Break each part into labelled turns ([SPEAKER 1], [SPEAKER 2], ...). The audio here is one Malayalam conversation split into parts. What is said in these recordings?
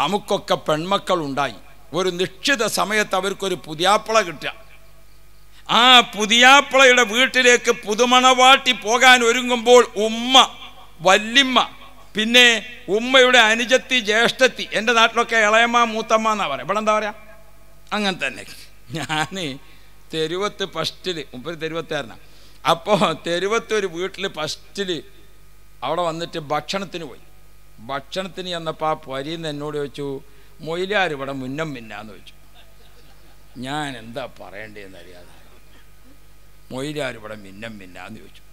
[SPEAKER 1] നമുക്കൊക്കെ ഉണ്ടായി ഒരു നിശ്ചിത സമയത്ത് അവർക്കൊരു പുതിയാപ്പിള കിട്ടുക ആ പുതിയാപ്പിളയുടെ വീട്ടിലേക്ക് പുതുമണവാട്ടി പോകാൻ ഒരുങ്ങുമ്പോൾ ഉമ്മ വല്ലിമ്മ പിന്നെ ഉമ്മയുടെ അനുജത്തി ജ്യേഷ്ഠത്തി എൻ്റെ നാട്ടിലൊക്കെ ഇളയമ്മ മൂത്തമ്മ എന്നാ പറയാം ഇവിടെ എന്താ പറയാ അങ്ങനെ തന്നെ ഞാൻ തെരുവത്ത് ഫസ്റ്റിൽ മുപ്പത് തെരുവത്തായിരുന്ന അപ്പോൾ തെരുവത്ത് ഒരു വീട്ടിൽ ഫസ്റ്റിൽ അവിടെ വന്നിട്ട് ഭക്ഷണത്തിന് പോയി ഭക്ഷണത്തിന് ചെന്നപ്പോൾ ആ പൊരിയെന്ന് എന്നോട് ചോദിച്ചു മൊയിലാർ ഇവിടെ മുന്നം മിന്നാന്ന് ചോദിച്ചു ഞാൻ എന്താ പറയണ്ടേന്ന് അറിയാതെ മൊയിലാർ ഇവിടെ മിന്നം മിന്നാന്ന് ചോദിച്ചു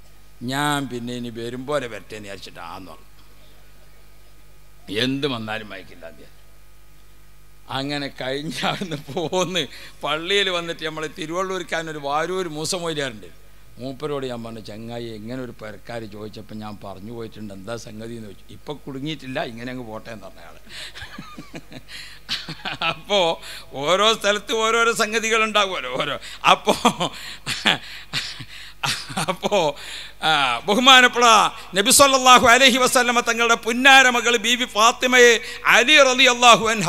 [SPEAKER 1] ഞാൻ പിന്നെ ഇനി വരും പോലെ വരട്ടെ എന്ന് വിചാരിച്ചിട്ടാന്ന് പറഞ്ഞു എന്ത് വന്നാലും വായിക്കില്ല അങ്ങനെ കഴിഞ്ഞ പോന്ന് പള്ളിയിൽ വന്നിട്ട് നമ്മൾ തിരുവള്ളൂർക്കാനൊരു വാരൂർ മൂസമൊയിലാറുണ്ട് മൂപ്പരോട് ഞാൻ പറഞ്ഞു ചങ്ങായി എങ്ങനെ ഒരു പരക്കാർ ചോദിച്ചപ്പോൾ ഞാൻ പറഞ്ഞു പോയിട്ടുണ്ട് എന്താ സംഗതി എന്ന് ചോദിച്ചു ഇപ്പം കുടുങ്ങിയിട്ടില്ല ഇങ്ങനെ അങ്ങ് പോട്ടെ എന്ന് പറഞ്ഞയാൾ അപ്പോൾ ഓരോ സ്ഥലത്തും ഓരോരോ സംഗതികൾ ഓരോ അപ്പോൾ അപ്പോൾ നബി നബിസൊല്ലാഹു അലഹി വസ്ലമ തങ്ങളുടെ പുന്നാര മകൾ ബീബി ഫാത്തിമയെ അലി റലി അള്ളാഹു അൻഹ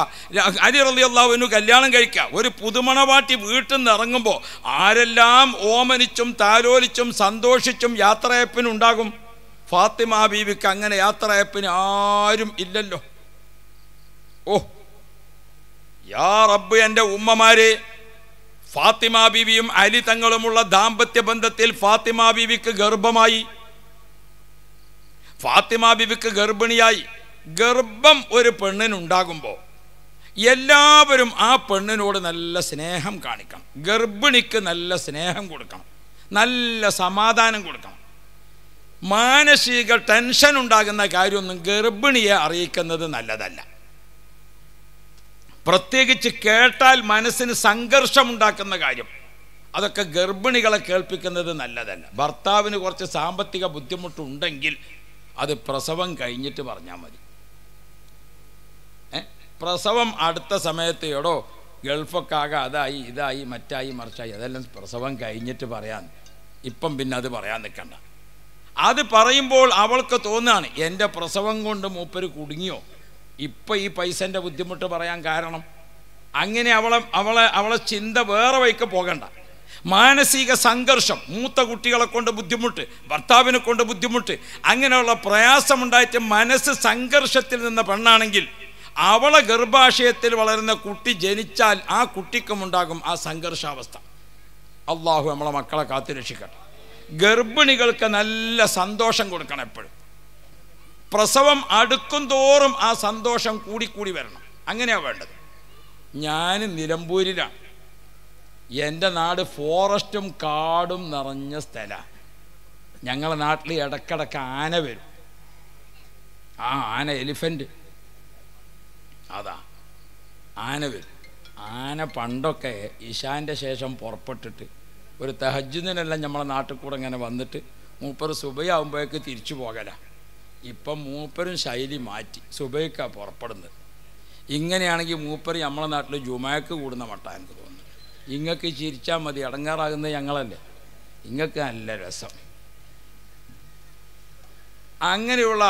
[SPEAKER 1] അലി റലി അള്ളാഹുനു കല്യാണം കഴിക്കുക ഒരു പുതുമണവാട്ടി വീട്ടിൽ നിന്ന് ഇറങ്ങുമ്പോൾ ആരെല്ലാം ഓമനിച്ചും താലോലിച്ചും സന്തോഷിച്ചും യാത്രയപ്പിനുണ്ടാകും ഫാത്തിമ ബീവിക്ക് അങ്ങനെ യാത്രയപ്പിന് ആരും ഇല്ലല്ലോ ഓ യാ റബ്ബ് എൻ്റെ ഉമ്മമാരെ ഫാത്തിമ ബീവിയും അലി തങ്ങളുമുള്ള ദാമ്പത്യ ബന്ധത്തിൽ ഫാത്തിമ ബീവിക്ക് ഗർഭമായി ഫാത്തിമ ബീവിക്ക് ഗർഭിണിയായി ഗർഭം ഒരു പെണ്ണിനുണ്ടാകുമ്പോൾ എല്ലാവരും ആ പെണ്ണിനോട് നല്ല സ്നേഹം കാണിക്കണം ഗർഭിണിക്ക് നല്ല സ്നേഹം കൊടുക്കണം നല്ല സമാധാനം കൊടുക്കണം മാനസിക ടെൻഷൻ ഉണ്ടാകുന്ന കാര്യമൊന്നും ഗർഭിണിയെ അറിയിക്കുന്നത് നല്ലതല്ല പ്രത്യേകിച്ച് കേട്ടാൽ മനസ്സിന് സംഘർഷമുണ്ടാക്കുന്ന കാര്യം അതൊക്കെ ഗർഭിണികളെ കേൾപ്പിക്കുന്നത് നല്ലതല്ല ഭർത്താവിന് കുറച്ച് സാമ്പത്തിക ബുദ്ധിമുട്ടുണ്ടെങ്കിൽ അത് പ്രസവം കഴിഞ്ഞിട്ട് പറഞ്ഞാൽ മതി പ്രസവം അടുത്ത സമയത്തേടോ ഗൾഫൊക്കെ ആകെ അതായി ഇതായി മറ്റായി മറിച്ചായി അതെല്ലാം പ്രസവം കഴിഞ്ഞിട്ട് പറയാൻ ഇപ്പം പിന്നെ അത് പറയാൻ നിൽക്കണ്ട അത് പറയുമ്പോൾ അവൾക്ക് തോന്നാണ് എൻ്റെ പ്രസവം കൊണ്ട് മൂപ്പര് കുടുങ്ങിയോ ഇപ്പം ഈ പൈസൻ്റെ ബുദ്ധിമുട്ട് പറയാൻ കാരണം അങ്ങനെ അവളെ അവളെ അവളെ ചിന്ത വേറെ വഴിക്ക് പോകണ്ട മാനസിക സംഘർഷം മൂത്ത കുട്ടികളെ കൊണ്ട് ബുദ്ധിമുട്ട് ഭർത്താവിനെ കൊണ്ട് ബുദ്ധിമുട്ട് അങ്ങനെയുള്ള പ്രയാസമുണ്ടായിട്ട് മനസ്സ് സംഘർഷത്തിൽ നിന്ന പെണ്ണാണെങ്കിൽ അവളെ ഗർഭാശയത്തിൽ വളരുന്ന കുട്ടി ജനിച്ചാൽ ആ കുട്ടിക്കുമുണ്ടാകും ആ സംഘർഷാവസ്ഥ അള്ളാഹു നമ്മളെ മക്കളെ കാത്തുരക്ഷിക്കട്ടെ ഗർഭിണികൾക്ക് നല്ല സന്തോഷം കൊടുക്കണം എപ്പോഴും പ്രസവം അടുക്കും തോറും ആ സന്തോഷം കൂടിക്കൂടി വരണം അങ്ങനെയാണ് വേണ്ടത് ഞാൻ നിലമ്പൂരിലാണ് എൻ്റെ നാട് ഫോറസ്റ്റും കാടും നിറഞ്ഞ സ്ഥലമാണ് ഞങ്ങളെ നാട്ടിൽ ഇടക്കിടക്ക് ആന വരും ആ ആന എലിഫൻ്റ് അതാ ആന വരും ആന പണ്ടൊക്കെ ഇഷാൻ്റെ ശേഷം പുറപ്പെട്ടിട്ട് ഒരു തഹജുദിനെല്ലാം നമ്മളെ നാട്ടിൽ കൂടെ ഇങ്ങനെ വന്നിട്ട് മൂപ്പർ സുബയാകുമ്പോഴേക്ക് തിരിച്ചു പോകലാണ് ഇപ്പം മൂപ്പരും ശൈലി മാറ്റി സുബൈക്കാണ് പുറപ്പെടുന്നത് ഇങ്ങനെയാണെങ്കിൽ മൂപ്പർ നമ്മളെ നാട്ടിൽ ജുമാക്ക് കൂടുന്ന മട്ടാ എനിക്ക് തോന്നുന്നു ഇങ്ങക്ക് ചിരിച്ചാൽ മതി അടങ്ങാറാകുന്നത് ഞങ്ങളല്ലേ ഇങ്ങക്ക് നല്ല രസം അങ്ങനെയുള്ള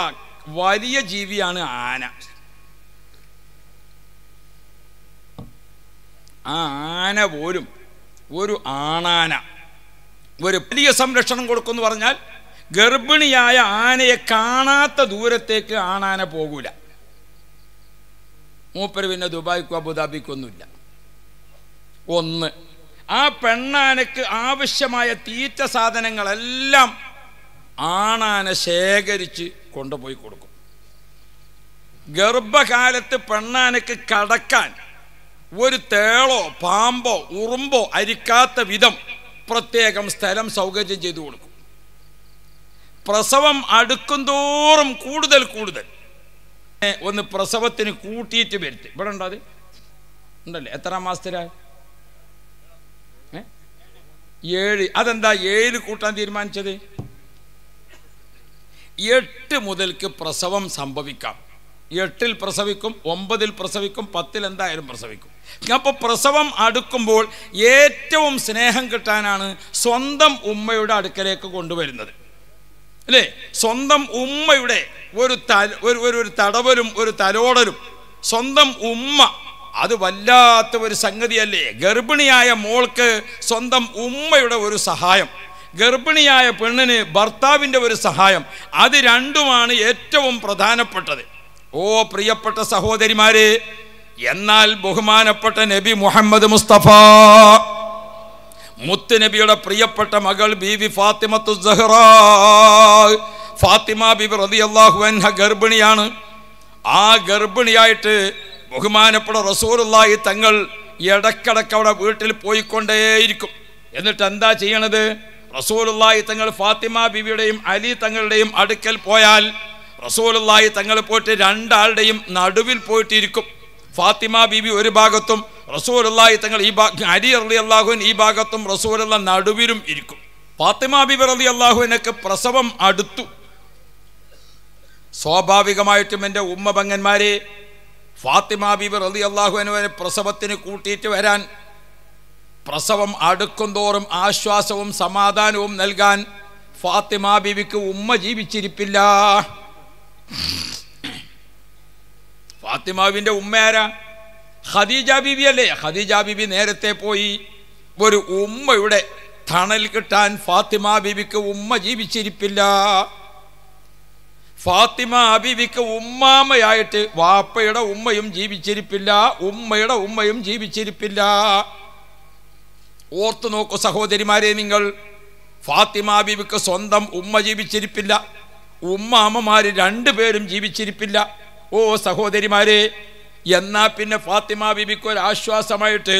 [SPEAKER 1] വലിയ ജീവിയാണ് ആന ആ ആന പോലും ഒരു ആണാന ഒരു വലിയ സംരക്ഷണം കൊടുക്കുമെന്ന് പറഞ്ഞാൽ ഗർഭിണിയായ ആനയെ കാണാത്ത ദൂരത്തേക്ക് ആണാന പോകൂല മൂപ്പർ പിന്നെ ദുബായ്ക്കോ അബുദാബിക്കൊന്നുമില്ല ഒന്ന് ആ പെണ്ണാനക്ക് ആവശ്യമായ തീറ്റ സാധനങ്ങളെല്ലാം ആണാന ശേഖരിച്ച് കൊണ്ടുപോയി കൊടുക്കും ഗർഭകാലത്ത് പെണ്ണാനക്ക് കടക്കാൻ ഒരു തേളോ പാമ്പോ ഉറുമ്പോ അരിക്കാത്ത വിധം പ്രത്യേകം സ്ഥലം സൗകര്യം ചെയ്തു കൊടുക്കും പ്രസവം അടുക്കും തോറും കൂടുതൽ കൂടുതൽ ഒന്ന് പ്രസവത്തിന് കൂട്ടിയിട്ട് വരുത്തി ഇവിടെ ഉണ്ടോ അത് ഉണ്ടല്ലേ എത്ര മാസത്തിലായി ഏഴ് അതെന്താ ഏഴ് കൂട്ടാൻ തീരുമാനിച്ചത് എട്ട് മുതൽക്ക് പ്രസവം സംഭവിക്കാം എട്ടിൽ പ്രസവിക്കും ഒമ്പതിൽ പ്രസവിക്കും പത്തിൽ എന്തായാലും പ്രസവിക്കും അപ്പോൾ പ്രസവം അടുക്കുമ്പോൾ ഏറ്റവും സ്നേഹം കിട്ടാനാണ് സ്വന്തം ഉമ്മയുടെ അടുക്കലേക്ക് കൊണ്ടുവരുന്നത് അല്ലേ സ്വന്തം ഉമ്മയുടെ ഒരു ത ഒരു ഒരു തടവലും ഒരു തലോടലും സ്വന്തം ഉമ്മ അത് വല്ലാത്ത ഒരു സംഗതിയല്ലേ ഗർഭിണിയായ മോൾക്ക് സ്വന്തം ഉമ്മയുടെ ഒരു സഹായം ഗർഭിണിയായ പെണ്ണിന് ഭർത്താവിൻ്റെ ഒരു സഹായം അത് രണ്ടുമാണ് ഏറ്റവും പ്രധാനപ്പെട്ടത് ഓ പ്രിയപ്പെട്ട സഹോദരിമാരെ എന്നാൽ ബഹുമാനപ്പെട്ട നബി മുഹമ്മദ് മുസ്തഫ മുത്തുനബിയുടെ പ്രിയപ്പെട്ട മകൾ ബീവി ഫാത്തിമത്തു സഹറ ഫാത്തിമ ബി റതി അള്ളാഹു അൻഹ ഗർഭിണിയാണ് ആ ഗർഭിണിയായിട്ട് ബഹുമാനപ്പെട്ട റസൂറുള്ളാഹി തങ്ങൾ ഇടക്കിടക്ക് അവിടെ വീട്ടിൽ പോയിക്കൊണ്ടേയിരിക്കും എന്നിട്ട് എന്താ ചെയ്യണത് റസൂലുള്ളാഹി തങ്ങൾ ഫാത്തിമ ബിബിയുടെയും അലി തങ്ങളുടെയും അടുക്കൽ പോയാൽ റസൂലുള്ളാഹി തങ്ങൾ പോയിട്ട് രണ്ടാളുടെയും നടുവിൽ പോയിട്ടിരിക്കും ഫാത്തിമ ബിബി ഒരു ഭാഗത്തും റസൂലല്ലായി തങ്ങൾ ഈ ഭാഗ അരി അറളി അള്ളാഹുൻ ഈ ഭാഗത്തും റസൂലുള്ള നടുവിലും ഇരിക്കും ഫാത്തിമ ബിബർ അലി അള്ളാഹുവിനൊക്കെ പ്രസവം അടുത്തു സ്വാഭാവികമായിട്ടും എൻ്റെ ഉമ്മ പങ്ങന്മാരെ ഫാത്തിമ ബിബർ അലി അള്ളാഹുവിനെ പ്രസവത്തിന് കൂട്ടിയിട്ട് വരാൻ പ്രസവം തോറും ആശ്വാസവും സമാധാനവും നൽകാൻ ഫാത്തിമ ബിബിക്ക് ഉമ്മ ജീവിച്ചിരിപ്പില്ല ഫാത്തിമാവിൻ്റെ ഉമ്മയാരാ ഖദീജ ബിബി അല്ലേ ഖദീജ ബിബി നേരത്തെ പോയി ഒരു ഉമ്മയുടെ തണൽ കിട്ടാൻ ഫാത്തിമ ബിബിക്ക് ഉമ്മ ജീവിച്ചിരിപ്പില്ല ഫാത്തിമ ബിബിക്ക് ഉമ്മാമയായിട്ട് വാപ്പയുടെ ഉമ്മയും ജീവിച്ചിരിപ്പില്ല ഉമ്മയുടെ ഉമ്മയും ജീവിച്ചിരിപ്പില്ല ഓർത്തു നോക്കൂ സഹോദരിമാരെ നിങ്ങൾ ഫാത്തിമ ബിബിക്ക് സ്വന്തം ഉമ്മ ജീവിച്ചിരിപ്പില്ല ഉമ്മാമ്മമാർ രണ്ടുപേരും ജീവിച്ചിരിപ്പില്ല ഓ സഹോദരിമാരെ എന്നാൽ പിന്നെ ഫാത്തിമ ബിബിക്ക് ഒരു ആശ്വാസമായിട്ട്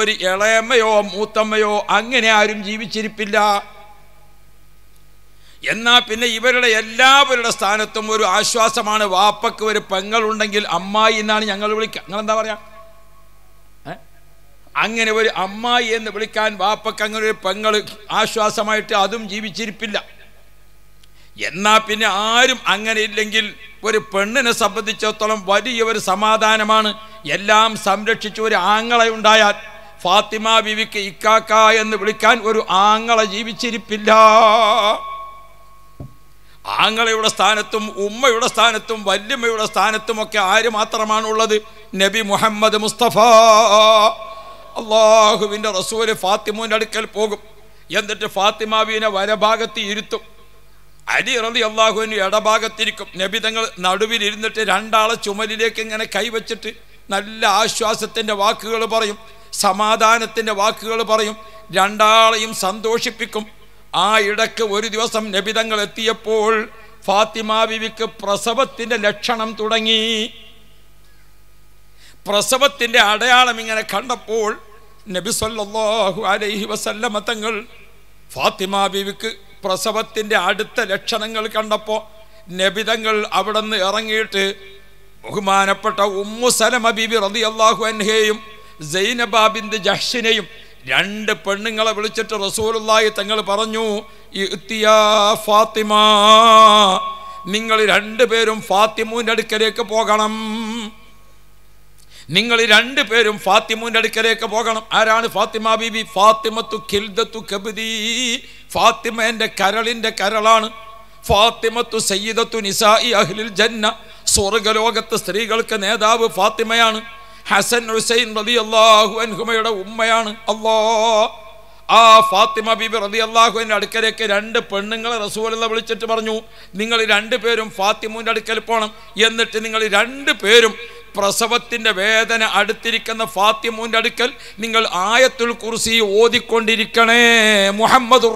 [SPEAKER 1] ഒരു ഇളയമ്മയോ മൂത്തമ്മയോ അങ്ങനെ ആരും ജീവിച്ചിരിപ്പില്ല എന്നാൽ പിന്നെ ഇവരുടെ എല്ലാവരുടെ സ്ഥാനത്തും ഒരു ആശ്വാസമാണ് വാപ്പക്ക് ഒരു പെങ്ങളുണ്ടെങ്കിൽ അമ്മായി എന്നാണ് ഞങ്ങൾ വിളിക്കുക നിങ്ങളെന്താ പറയാ അങ്ങനെ ഒരു അമ്മായി എന്ന് വിളിക്കാൻ വാപ്പക്ക് അങ്ങനെ ഒരു പെങ്ങൾ ആശ്വാസമായിട്ട് അതും ജീവിച്ചിരിപ്പില്ല എന്നാ പിന്നെ ആരും അങ്ങനെ ഇല്ലെങ്കിൽ ഒരു പെണ്ണിനെ സംബന്ധിച്ചിടത്തോളം വലിയ ഒരു സമാധാനമാണ് എല്ലാം സംരക്ഷിച്ച ഒരു ആങ്ങളെ ഉണ്ടായാൽ ഫാത്തിമ ബിവിക്ക് ഇക്കാക്ക എന്ന് വിളിക്കാൻ ഒരു ആങ്ങളെ ജീവിച്ചിരിപ്പില്ല ആങ്ങളയുടെ സ്ഥാനത്തും ഉമ്മയുടെ സ്ഥാനത്തും വല്യമ്മയുടെ സ്ഥാനത്തുമൊക്കെ ആര് മാത്രമാണുള്ളത് നബി മുഹമ്മദ് മുസ്തഫ അള്ളാഹുവിൻ്റെ റസൂല് ഫാത്തിമൂൻ്റെ അടുക്കൽ പോകും എന്നിട്ട് ഫാത്തിമാവിനെ വരഭാഗത്ത് ഇരുത്തും അലി റതി അള്ളാഹുവിന് ഇടഭാഗത്തിരിക്കും നബിതങ്ങൾ നടുവിൽ ഇരുന്നിട്ട് രണ്ടാളെ ചുമലിലേക്ക് ഇങ്ങനെ കൈവച്ചിട്ട് നല്ല ആശ്വാസത്തിൻ്റെ വാക്കുകൾ പറയും സമാധാനത്തിൻ്റെ വാക്കുകൾ പറയും രണ്ടാളെയും സന്തോഷിപ്പിക്കും ആ ഇടക്ക് ഒരു ദിവസം നബിതങ്ങൾ എത്തിയപ്പോൾ ഫാത്തിമ ബിവിക്ക് പ്രസവത്തിൻ്റെ ലക്ഷണം തുടങ്ങി പ്രസവത്തിൻ്റെ അടയാളം ഇങ്ങനെ കണ്ടപ്പോൾ നബി അലൈഹി വസല്ലമ തങ്ങൾ ഫാത്തിമ ബിവിക്ക് പ്രസവത്തിൻ്റെ അടുത്ത ലക്ഷണങ്ങൾ കണ്ടപ്പോൾ നബിതങ്ങൾ അവിടെ നിന്ന് ഇറങ്ങിയിട്ട് ബഹുമാനപ്പെട്ട ഉമ്മു സലമ ബിബി റതി അള്ളാഹു അൻഹയെയും സൈനബാബിന്ദ് ജഹ്ഷിനെയും രണ്ട് പെണ്ണുങ്ങളെ വിളിച്ചിട്ട് റസൂലുള്ളാഹി തങ്ങൾ പറഞ്ഞു ഫാത്തിമ നിങ്ങൾ രണ്ടുപേരും ഫാത്തിമൂൻ്റെ അടുക്കലേക്ക് പോകണം നിങ്ങൾ രണ്ടു പേരും ഫാത്തിമുവിൻ്റെ അടുക്കലേക്ക് പോകണം ആരാണ് ഫാത്തിമ ബീബി ഫാത്തിമത്തു ഖിൽദത്തു കബുദി ഫാത്തിമ എൻ്റെ കരളിൻ്റെ കരളാണ് ഫാത്തിമത്തു സയ്യിദത്തു നിസായി അഹ്ലിൽ ജന്ന സ്വർഗലോകത്ത് സ്ത്രീകൾക്ക് നേതാവ് ഫാത്തിമയാണ് ഹസൻ ഹുസൈൻ റതി അള്ളാഹു അൻഹുമയുടെ ഉമ്മയാണ് അള്ളാ ആ ഫാത്തിമ ബീബി റതി അള്ളാഹുവിൻ്റെ അടുക്കലേക്ക് രണ്ട് പെണ്ണുങ്ങളെ റസൂലുള്ള വിളിച്ചിട്ട് പറഞ്ഞു നിങ്ങൾ രണ്ടുപേരും ഫാത്തിമുവിൻ്റെ അടുക്കൽ പോകണം എന്നിട്ട് നിങ്ങൾ രണ്ടുപേരും പ്രസവത്തിൻ്റെ വേദന അടുത്തിരിക്കുന്ന ഫാത്തിമൂൻ്റെ അടുക്കൽ നിങ്ങൾ ആയത്തുൽ കുർസി ഓതിക്കൊണ്ടിരിക്കണേ മുഹമ്മദ്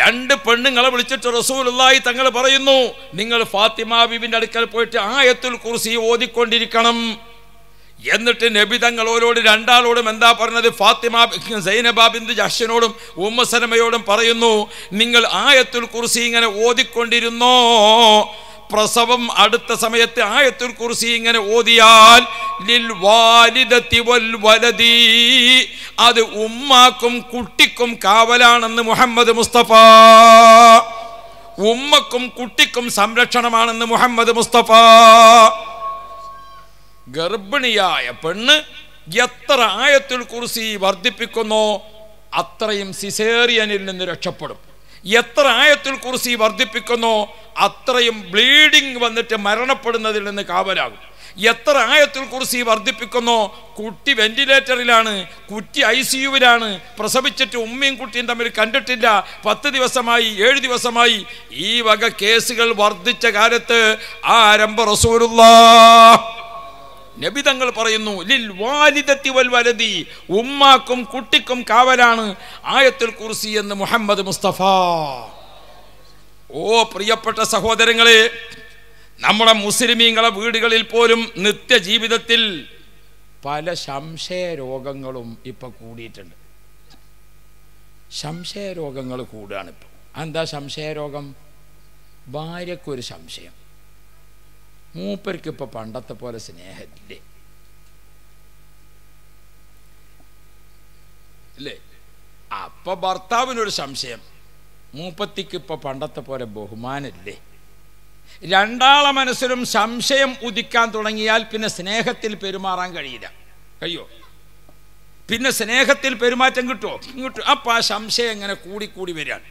[SPEAKER 1] രണ്ട് പെണ്ണുങ്ങളെ വിളിച്ചിട്ട് റസൂലായി തങ്ങൾ പറയുന്നു നിങ്ങൾ ഫാത്തിമ ബിബിൻ്റെ അടുക്കൽ പോയിട്ട് ആയത്തുൽ കുർസി ഓതിക്കൊണ്ടിരിക്കണം എന്നിട്ട് നബി തങ്ങൾ ഓരോട് രണ്ടാളോടും എന്താ പറഞ്ഞത് ഫാത്തിമ സൈനബ ബിന്ദു ജഷനോടും ഉമ്മസനമയോടും പറയുന്നു നിങ്ങൾ ആയത്തുൽ കുർസി ഇങ്ങനെ ഓതിക്കൊണ്ടിരുന്നോ പ്രസവം അടുത്ത സമയത്ത് ആയത്തുൽ കുറിസി ഇങ്ങനെ ഓതിയാൽ ലിൽ വാലിദത്തി വൽ അത് ഉമ്മാക്കും കുട്ടിക്കും കാവലാണെന്ന് മുഹമ്മദ് മുസ്തഫ ഉമ്മക്കും കുട്ടിക്കും സംരക്ഷണമാണെന്ന് മുഹമ്മദ് മുസ്തഫ ഗർഭിണിയായ പെണ്ണ് എത്ര ആയത്തുൽ കുറിച്ച് വർദ്ധിപ്പിക്കുന്നോ അത്രയും സിസേറിയനിൽ നിന്ന് രക്ഷപ്പെടും എത്ര ആയത്തിൽ കുറിച്ച് വർദ്ധിപ്പിക്കുന്നോ അത്രയും ബ്ലീഡിങ് വന്നിട്ട് മരണപ്പെടുന്നതിൽ നിന്ന് കാവലാകും എത്ര ആയത്തിൽ കുറിച്ച് വർദ്ധിപ്പിക്കുന്നോ കുട്ടി വെന്റിലേറ്ററിലാണ് കുട്ടി ഐ സി യുവിലാണ് പ്രസവിച്ചിട്ട് ഉമ്മയും കുട്ടിയും തമ്മിൽ കണ്ടിട്ടില്ല പത്ത് ദിവസമായി ഏഴ് ദിവസമായി ഈ വക കേസുകൾ വർദ്ധിച്ച കാലത്ത് ആ ആരംഭ റസൂലുള്ള നബി തങ്ങൾ പറയുന്നു ലിൽ വാലിദത്തി വൽ വലതി ഉമ്മാക്കും കുട്ടിക്കും കാവലാണ് ആയത്തുൽ കുർസി എന്ന് മുഹമ്മദ് മുസ്തഫ ഓ പ്രിയപ്പെട്ട സഹോദരങ്ങളെ നമ്മുടെ മുസ്ലിമീങ്ങളെ വീടുകളിൽ പോലും നിത്യജീവിതത്തിൽ പല സംശയ രോഗങ്ങളും ഇപ്പം കൂടിയിട്ടുണ്ട് സംശയ രോഗങ്ങൾ കൂടുകയാണിപ്പോൾ എന്താ സംശയ രോഗം ഭാര്യക്കൊരു സംശയം മൂപ്പർക്ക് ഇപ്പോൾ പണ്ടത്തെ പോലെ സ്നേഹമില്ലേ അല്ലേ അപ്പൊ ഭർത്താവിനൊരു സംശയം മൂപ്പത്തിക്ക് ഇപ്പൊ പണ്ടത്തെ പോലെ ബഹുമാനല്ലേ രണ്ടാളെ മനസ്സിലും സംശയം ഉദിക്കാൻ തുടങ്ങിയാൽ പിന്നെ സ്നേഹത്തിൽ പെരുമാറാൻ കഴിയില്ല കഴിയോ പിന്നെ സ്നേഹത്തിൽ പെരുമാറ്റം കിട്ടുമോ കിട്ടും അപ്പം ആ സംശയം ഇങ്ങനെ കൂടിക്കൂടി വരികയാണ്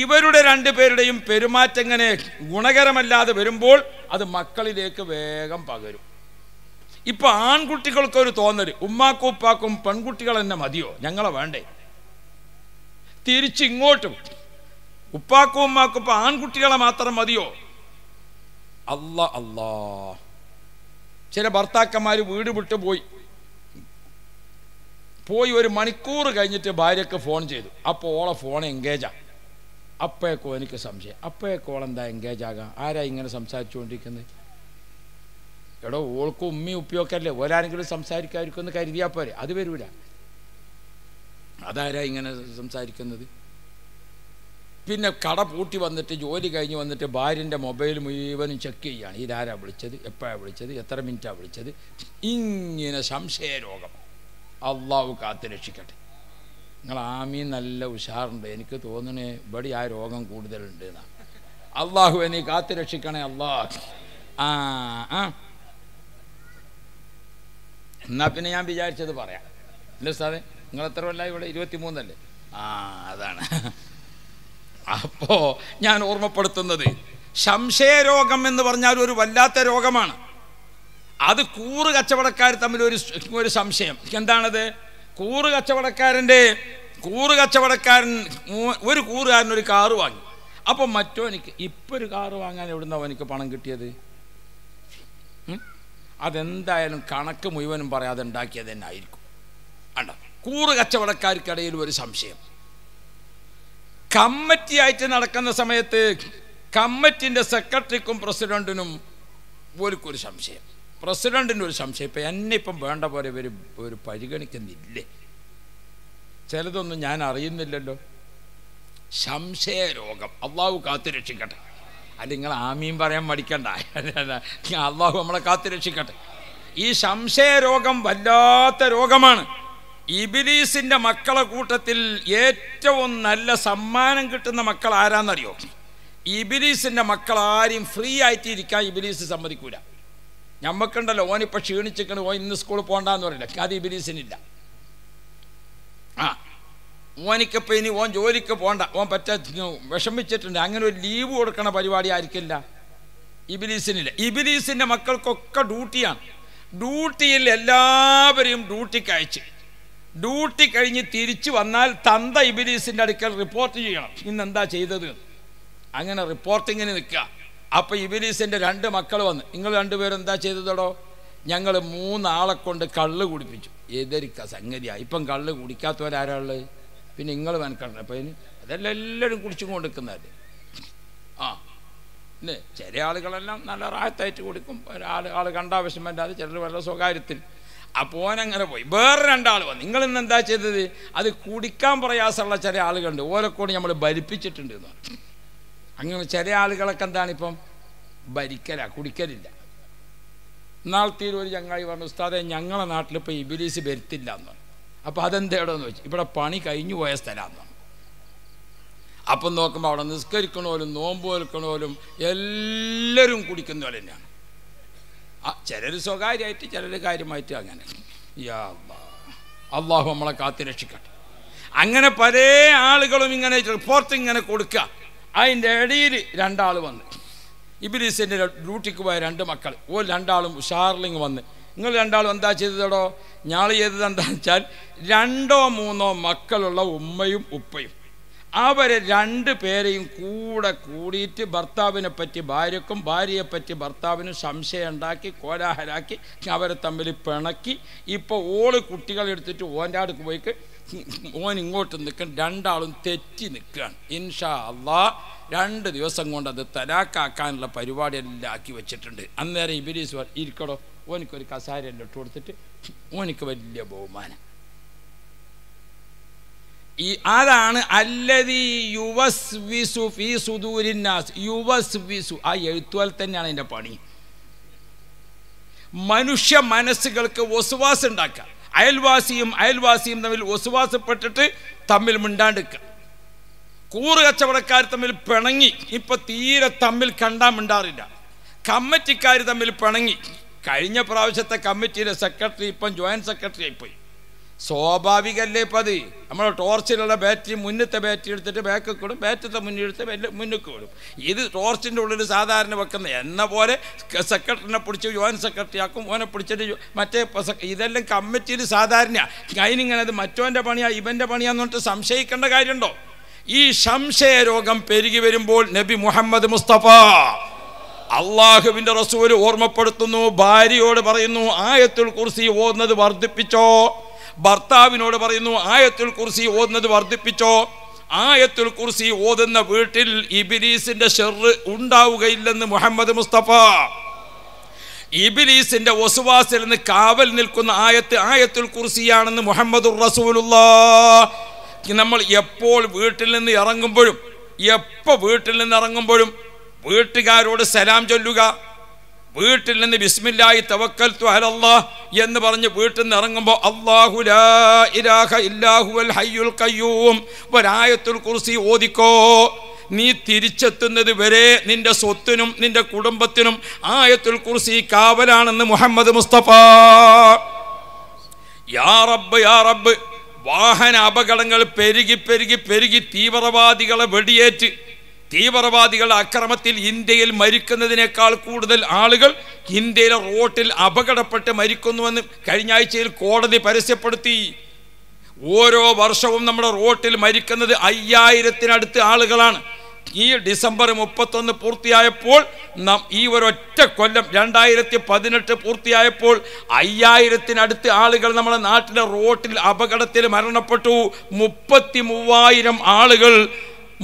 [SPEAKER 1] ഇവരുടെ രണ്ടുപേരുടെയും പെരുമാറ്റങ്ങനെ ഗുണകരമല്ലാതെ വരുമ്പോൾ അത് മക്കളിലേക്ക് വേഗം പകരും ഇപ്പൊ ആൺകുട്ടികൾക്കൊരു തോന്നൽ ഉമ്മാക്കൂപ്പാക്കും പെൺകുട്ടികൾ തന്നെ മതിയോ ഞങ്ങളെ വേണ്ടേ തിരിച്ചിങ്ങോട്ടും ഉപ്പാക്കും ഉമ്മാക്കും ആൺകുട്ടികളെ മാത്രം മതിയോ അല്ല അല്ലാ ചില ഭർത്താക്കന്മാർ വീട് വിട്ടു പോയി പോയി ഒരു മണിക്കൂർ കഴിഞ്ഞിട്ട് ഭാര്യക്ക് ഫോൺ ചെയ്തു അപ്പോൾ ഓളെ ഫോൺ എൻഗേജാണ് അപ്പോഴേക്കോ എനിക്ക് സംശയം അപ്പോഴേക്കോ എന്താ എൻഗേജ് ആകാം ആരാ ഇങ്ങനെ സംസാരിച്ചുകൊണ്ടിരിക്കുന്നത് എടോ ഓൾക്കും ഉമ്മി ഉപ്പിയൊക്കെ അല്ലേ ഓലാരെങ്കിലും സംസാരിക്കാതിരിക്കും കരുതിയാൽ പോരെ അത് വരൂല അതാരാ ഇങ്ങനെ സംസാരിക്കുന്നത് പിന്നെ കട പൂട്ടി വന്നിട്ട് ജോലി കഴിഞ്ഞ് വന്നിട്ട് ഭാര്യൻ്റെ മൊബൈൽ മുഴുവനും ചെക്ക് ചെയ്യുകയാണ് ഇതാരാ വിളിച്ചത് എപ്പോഴാണ് വിളിച്ചത് എത്ര മിനിറ്റാണ് വിളിച്ചത് ഇങ്ങനെ സംശയരോഗം അള്ളാഹു കാത്തു രക്ഷിക്കട്ടെ നിങ്ങൾ ആമി നല്ല ഉഷാറുണ്ട് എനിക്ക് തോന്നണേ ഇവിടെ ആ രോഗം കൂടുതലുണ്ട് എന്നാ അള്ളാഹു നീ കാത്തു രക്ഷിക്കണേ അള്ളാഹ് ആ ആ എന്നാൽ പിന്നെ ഞാൻ വിചാരിച്ചത് പറയാം അല്ലേ സാറെ നിങ്ങൾ എത്ര വല്ല ഇവിടെ ഇരുപത്തി മൂന്നല്ലേ ആ അതാണ് അപ്പോൾ ഞാൻ ഓർമ്മപ്പെടുത്തുന്നത് സംശയരോഗം എന്ന് പറഞ്ഞാൽ ഒരു വല്ലാത്ത രോഗമാണ് അത് കൂറ് കച്ചവടക്കാർ തമ്മിൽ ഒരു ഒരു സംശയം എന്താണത് കൂറ് കച്ചവടക്കാരൻ്റെ കൂറ് കച്ചവടക്കാരൻ ഒരു കൂറുകാരൻ ഒരു കാറ് വാങ്ങി അപ്പം മറ്റോ എനിക്ക് ഇപ്പം ഒരു കാറ് വാങ്ങാൻ എവിടുന്നാവും എനിക്ക് പണം കിട്ടിയത് അതെന്തായാലും കണക്ക് മുഴുവനും പറയാതെ ഉണ്ടാക്കിയത് തന്നെ ആയിരിക്കും അണ്ട കൂറ് കച്ചവടക്കാർക്കിടയിൽ ഒരു സംശയം കമ്മിറ്റിയായിട്ട് നടക്കുന്ന സമയത്ത് കമ്മിറ്റിൻ്റെ സെക്രട്ടറിക്കും പ്രസിഡൻറ്റിനും ഒരുക്കൊരു സംശയം പ്രസിഡൻറ്റിൻ്റെ ഒരു സംശയം ഇപ്പം എന്നെ ഇപ്പം വേണ്ട പോലെ ഇവർ ഒരു പരിഗണിക്കുന്നില്ലേ ചിലതൊന്നും ഞാൻ അറിയുന്നില്ലല്ലോ സംശയരോഗം അള്ളാഹു കാത്തുരക്ഷിക്കട്ടെ അല്ലെങ്കിൽ നിങ്ങൾ ആമീൻ പറയാൻ മടിക്കണ്ട അള്ളാഹു നമ്മളെ കാത്തുരക്ഷിക്കട്ടെ ഈ സംശയരോഗം വല്ലാത്ത രോഗമാണ് ഇബിലീസിൻ്റെ മക്കളെ കൂട്ടത്തിൽ ഏറ്റവും നല്ല സമ്മാനം കിട്ടുന്ന മക്കൾ ആരാന്നറിയോ ഇബിലീസിൻ്റെ മക്കൾ ആരും ഫ്രീ ആയിട്ടിരിക്കാൻ ഇബിലീസ് സമ്മതിക്കൂല ഞമ്മക്കുണ്ടല്ലോ ഓനിപ്പോൾ ക്ഷീണിച്ചിക്കണ് ഓൻ ഇന്ന് സ്കൂളിൽ പോകണ്ടെന്ന് പറയില്ല അത് ബിലീസിനില്ല ആ ഓനിക്കപ്പോൾ ഇനി ഓൻ ജോലിക്ക് പോകണ്ട ഓൻ പറ്റ വിഷമിച്ചിട്ടുണ്ട് അങ്ങനെ ഒരു ലീവ് കൊടുക്കണ പരിപാടി ആയിരിക്കില്ല ഇബിലീസിനില്ല ഇബിലീസിൻ്റെ മക്കൾക്കൊക്കെ ഡ്യൂട്ടിയാണ് ഡ്യൂട്ടിയിൽ എല്ലാവരെയും ഡ്യൂട്ടിക്ക് അയച്ച് ഡ്യൂട്ടി കഴിഞ്ഞ് തിരിച്ചു വന്നാൽ തന്ത ഇബിലീസിൻ്റെ അടുക്കൽ റിപ്പോർട്ട് ചെയ്യണം ഇന്ന് എന്താ ചെയ്തത് അങ്ങനെ റിപ്പോർട്ടിങ്ങിന് നിൽക്കുക അപ്പോൾ ഇബിലീസിൻ്റെ രണ്ട് മക്കൾ വന്ന് നിങ്ങൾ രണ്ടുപേരും എന്താ ചെയ്തതടോ ഞങ്ങൾ മൂന്നാളെ കൊണ്ട് കള്ള് കുടിപ്പിച്ചു എതിരിക്ക സംഗതിയാണ് ഇപ്പം കള്ള് കുടിക്കാത്തവരാരാള് പിന്നെ നിങ്ങൾ മനക്കണ്ട അപ്പം അതെല്ലാം എല്ലാവരും കുടിച്ചു കൊണ്ടിരിക്കുന്നതല്ലേ ആ പിന്നെ ചില ആളുകളെല്ലാം നല്ല റാഹത്തായിട്ട് കുടിക്കും ഒരാൾ ആൾ കണ്ട ആവശ്യം വേണ്ടാതെ ചിലർ വളരെ സ്വകാര്യത്തിൽ അപ്പോനങ്ങനെ പോയി വേറെ രണ്ടാൾ വന്നു നിങ്ങൾ ഇന്ന് എന്താ ചെയ്തത് അത് കുടിക്കാൻ പ്രയാസമുള്ള ചില ആളുകളുണ്ട് ഓരോ കൂടി നമ്മൾ ഭരിപ്പിച്ചിട്ടുണ്ട് എന്ന് പറഞ്ഞു അങ്ങനെ ചില ആളുകളൊക്കെ എന്താണിപ്പം ഭരിക്കല കുടിക്കലില്ല നാളത്തിൽ ഒരു ചങ്ങായി പറഞ്ഞു ഉസ്താദെ ഞങ്ങളെ നാട്ടിൽ ഇബിലീസ് വരുത്തില്ല എന്ന് അപ്പോൾ അതെന്തേടെന്ന് വെച്ചു ഇവിടെ പണി കഴിഞ്ഞു പോയ സ്ഥലമാണ് അപ്പം നോക്കുമ്പോൾ അവിടെ നിസ്കരിക്കണോലും നോമ്പ് വെൽക്കണോലും എല്ലാവരും കുടിക്കുന്ന പോലെ തന്നെയാണ് ആ ചിലർ സ്വകാര്യമായിട്ട് ചിലർ കാര്യമായിട്ട് അങ്ങനെ അള്ളാഹു നമ്മളെ കാത്തു രക്ഷിക്കട്ടെ അങ്ങനെ പല ആളുകളും ഇങ്ങനെ റിപ്പോർട്ട് ഇങ്ങനെ കൊടുക്കുക അതിൻ്റെ ഇടയിൽ രണ്ടാൾ വന്ന് ഇബിലീസിൻ്റെ ഡ്യൂട്ടിക്ക് പോയ രണ്ട് മക്കൾ ഓ രണ്ടാളും ഉഷാർലിങ് വന്ന് നിങ്ങൾ രണ്ടാളും എന്താ ചെയ്തതോടോ ഞാൾ ചെയ്തത് എന്താണെന്ന് വെച്ചാൽ രണ്ടോ മൂന്നോ മക്കളുള്ള ഉമ്മയും ഉപ്പയും അവരെ രണ്ട് പേരെയും കൂടെ കൂടിയിട്ട് ഭർത്താവിനെ പറ്റി ഭാര്യക്കും ഭാര്യയെ പറ്റി ഭർത്താവിനും സംശയം ഉണ്ടാക്കി കോലാഹലാക്കി അവരെ തമ്മിൽ പിണക്കി ഇപ്പോൾ ഓള് കുട്ടികളെടുത്തിട്ട് ഓൻ്റെ അടുക്ക് പോയിക്ക് ഓൻ ഇങ്ങോട്ട് നിൽക്കാൻ രണ്ടാളും തെറ്റി നിൽക്കുകയാണ് ഇൻഷാ അള്ളാ രണ്ട് ദിവസം കൊണ്ട് അത് തലാക്കാക്കാനുള്ള പരിപാടി എല്ലാം ആക്കി വെച്ചിട്ടുണ്ട് അന്നേരം ഇബിലീസ് ഇരിക്കടോ ഓനിക്കൊരു കസാരി എല്ലാം ഇട്ട് കൊടുത്തിട്ട് ഓനിക്ക് വലിയ ബഹുമാനം ഈ അതാണ് അല്ലതി യുവസ് വിസു സുദൂരിന്നാസ് യുവസ് വിസു ആ എഴുത്തുവാൽ തന്നെയാണ് എൻ്റെ പണി മനുഷ്യ മനസ്സുകൾക്ക് വസുവാസ് ഉണ്ടാക്കുക അയൽവാസിയും അയൽവാസിയും തമ്മിൽ ഒസുവാസപ്പെട്ടിട്ട് തമ്മിൽ മിണ്ടാണ്ടിക്കുക കൂറ് കച്ചവടക്കാർ തമ്മിൽ പിണങ്ങി ഇപ്പൊ തീരെ തമ്മിൽ കണ്ടാ മിണ്ടാറില്ല കമ്മിറ്റിക്കാർ തമ്മിൽ പിണങ്ങി കഴിഞ്ഞ പ്രാവശ്യത്തെ കമ്മിറ്റിയുടെ സെക്രട്ടറി ഇപ്പം ജോയിൻറ്റ് സെക്രട്ടറി ആയിപ്പോയി സ്വാഭാവികല്ലേ പതി നമ്മൾ ടോർച്ചിലുള്ള ബാറ്ററി മുന്നത്തെ ബാറ്ററി എടുത്തിട്ട് ബാക്കിൽ കൂടും ബാറ്റത്തെ മുന്നിൽ എടുത്ത് മുന്നിൽ കൂടും ഇത് ടോർച്ചിൻ്റെ ഉള്ളിൽ സാധാരണ വെക്കുന്ന എന്ന പോലെ സെക്രട്ടറിനെ പിടിച്ച് ജോയിൻറ്റ് സെക്രട്ടറി ആക്കും ഓനെ പിടിച്ചിട്ട് മറ്റേ ഇതെല്ലാം കമ്മിറ്റിയിൽ സാധാരണയാണ് അതിനിങ്ങനെ അത് മറ്റോൻ്റെ പണിയാ ഇവൻ്റെ പണിയാന്ന് പറഞ്ഞിട്ട് സംശയിക്കേണ്ട കാര്യമുണ്ടോ ഈ സംശയ രോഗം പെരുകി വരുമ്പോൾ നബി മുഹമ്മദ് മുസ്തഫ അള്ളാഹുവിൻ്റെ റസൂര് ഓർമ്മപ്പെടുത്തുന്നു ഭാര്യയോട് പറയുന്നു ആയത്തുൽ കുർസി ഓന്നത് വർദ്ധിപ്പിച്ചോ ഭർത്താവിനോട് പറയുന്നു ആയത്തുൽ കുറിച്ച് ഓതുന്നത് വർദ്ധിപ്പിച്ചോ ആയത്തുൽ കുറിച്ച് ഓതുന്ന വീട്ടിൽ ഇബിലീസിന്റെ ഷെറ് ഉണ്ടാവുകയില്ലെന്ന് മുഹമ്മദ് മുസ്തഫ ഇബിലീസിന്റെ ഒസുവാസിൽ നിന്ന് കാവൽ നിൽക്കുന്ന ആയത്ത് ആയത്തുൽ കുർസിയാണെന്ന് മുഹമ്മദ് നമ്മൾ എപ്പോൾ വീട്ടിൽ നിന്ന് ഇറങ്ങുമ്പോഴും എപ്പോൾ വീട്ടിൽ നിന്ന് ഇറങ്ങുമ്പോഴും വീട്ടുകാരോട് സലാം ചൊല്ലുക വീട്ടിൽ നിന്ന് ബിസ്മില്ലായി തവക്കൽ തുഹലല്ലാ എന്ന് പറഞ്ഞ് വീട്ടിൽ നിന്ന് ഇറങ്ങുമ്പോൾ അള്ളാഹുലാഹുൽ കയ്യൂം ഒരായത്തുൽ കുർസി ഓദിക്കോ നീ തിരിച്ചെത്തുന്നത് വരെ നിന്റെ സ്വത്തിനും നിന്റെ കുടുംബത്തിനും ആയത്തുൽ കുർസി കാവലാണെന്ന് മുഹമ്മദ് മുസ്തഫ യാ റബ്ബ് യാ റബ്ബ് വാഹന അപകടങ്ങൾ പെരുകി പെരുകി പെരുകി തീവ്രവാദികളെ വെടിയേറ്റ് തീവ്രവാദികളുടെ അക്രമത്തിൽ ഇന്ത്യയിൽ മരിക്കുന്നതിനേക്കാൾ കൂടുതൽ ആളുകൾ ഇന്ത്യയിലെ റോട്ടിൽ അപകടപ്പെട്ട് മരിക്കുന്നുവെന്ന് കഴിഞ്ഞ ആഴ്ചയിൽ കോടതി പരസ്യപ്പെടുത്തി ഓരോ വർഷവും നമ്മുടെ റോട്ടിൽ മരിക്കുന്നത് അയ്യായിരത്തിനടുത്ത് ആളുകളാണ് ഈ ഡിസംബർ മുപ്പത്തൊന്ന് പൂർത്തിയായപ്പോൾ നാം ഈ ഒരൊറ്റ കൊല്ലം രണ്ടായിരത്തി പതിനെട്ട് പൂർത്തിയായപ്പോൾ അയ്യായിരത്തിനടുത്ത് ആളുകൾ നമ്മുടെ നാട്ടിലെ റോട്ടിൽ അപകടത്തിൽ മരണപ്പെട്ടു മുപ്പത്തി മൂവായിരം ആളുകൾ